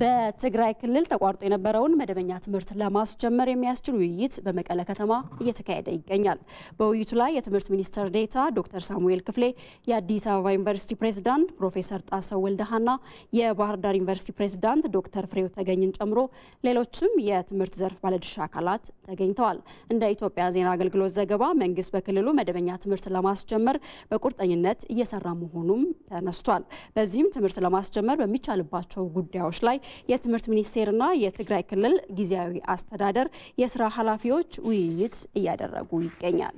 በትግራይ ክልል ተቋርጦ የነበረውን መደበኛ ትምህርት ለማስጀመር የሚያስችል ውይይት በመቀለ ከተማ እየተካሄደ ይገኛል። በውይይቱ ላይ የትምህርት ሚኒስትር ዴታ ዶክተር ሳሙኤል ክፍሌ፣ የአዲስ አበባ ዩኒቨርሲቲ ፕሬዝዳንት ፕሮፌሰር ጣሰው ወልደሃና የባህር ዳር ዩኒቨርሲቲ ፕሬዝዳንት ዶክተር ፍሬው ተገኝን ጨምሮ ሌሎችም የትምህርት ዘርፍ ባለድርሻ አካላት ተገኝተዋል። እንደ ኢትዮጵያ ዜና አገልግሎት ዘገባ መንግስት በክልሉ መደበኛ ትምህርት ለማስጀመር በቁርጠኝነት እየሰራ መሆኑም ተነስቷል። በዚህም ትምህርት ለማስጀመር በሚቻልባቸው ጉዳዮች ላይ የትምህርት ሚኒስቴርና የትግራይ ክልል ጊዜያዊ አስተዳደር የስራ ኃላፊዎች ውይይት እያደረጉ ይገኛል።